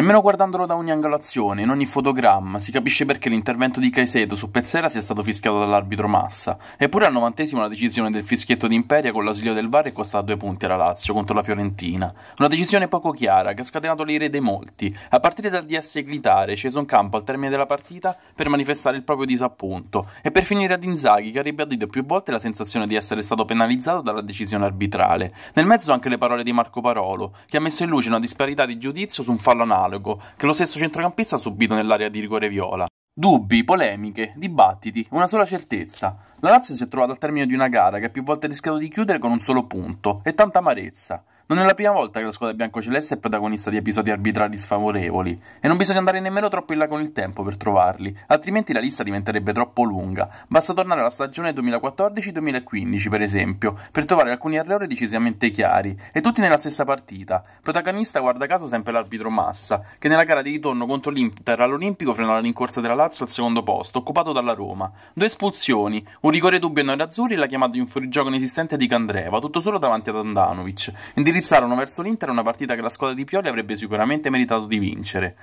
Nemmeno guardandolo da ogni angolazione, in ogni fotogramma, si capisce perché l'intervento di Caicedo su Pezzera sia stato fischiato dall'arbitro Massa. Eppure al novantesimo la decisione del fischietto di Imperia con l'ausilio del VAR è costata due punti alla Lazio contro la Fiorentina. Una decisione poco chiara che ha scatenato le ire dei molti, a partire dal DS Glitare, sceso in campo al termine della partita per manifestare il proprio disappunto, e per finire ad Inzaghi che ha ribadito più volte la sensazione di essere stato penalizzato dalla decisione arbitrale. Nel mezzo anche le parole di Marco Parolo, che ha messo in luce una disparità di giudizio su un fallo analogo analogo che lo stesso centrocampista ha subito nell'area di rigore viola. Dubbi, polemiche, dibattiti, una sola certezza. La Lazio si è trovata al termine di una gara che ha più volte rischiato di chiudere con un solo punto e tanta amarezza. Non è la prima volta che la squadra biancoceleste è protagonista di episodi arbitrali sfavorevoli, e non bisogna andare nemmeno troppo in là con il tempo per trovarli, altrimenti la lista diventerebbe troppo lunga. Basta tornare alla stagione 2014-2015, per esempio, per trovare alcuni errori decisamente chiari, e tutti nella stessa partita. Protagonista, guarda caso, sempre l'arbitro Massa, che nella gara di ritorno contro l'Inter all'Olimpico frenò la rincorsa della Lazio al secondo posto, occupato dalla Roma. Due espulsioni, un rigore dubbio ai Azzurri e la chiamata di un fuorigioco inesistente di Candreva, tutto solo davanti ad Andanovic. Indirizzato Indirizzarono verso l'Inter una partita che la squadra di Pioli avrebbe sicuramente meritato di vincere.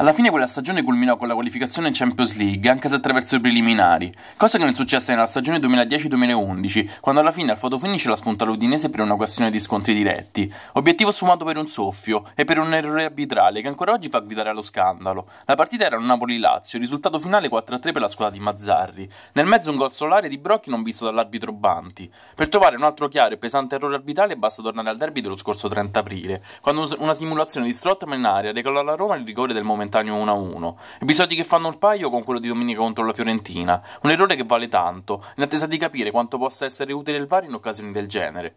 Alla fine quella stagione culminò con la qualificazione in Champions League, anche se attraverso i preliminari, cosa che non è successa nella stagione 2010-2011, quando alla fine al fotofinish la spunta l'Udinese per una questione di scontri diretti, obiettivo sfumato per un soffio e per un errore arbitrale che ancora oggi fa guidare allo scandalo. La partita era un Napoli-Lazio, risultato finale 4-3 per la squadra di Mazzarri, nel mezzo un gol solare di Brocchi non visto dall'arbitro Banti. Per trovare un altro chiaro e pesante errore arbitrale basta tornare al derby dello scorso 30 aprile, quando una simulazione di Strottman in aria regalò alla Roma il rigore del momento momentaneo 1-1. Episodi che fanno il paio con quello di domenica contro la Fiorentina. Un errore che vale tanto, in attesa di capire quanto possa essere utile il VAR in occasioni del genere.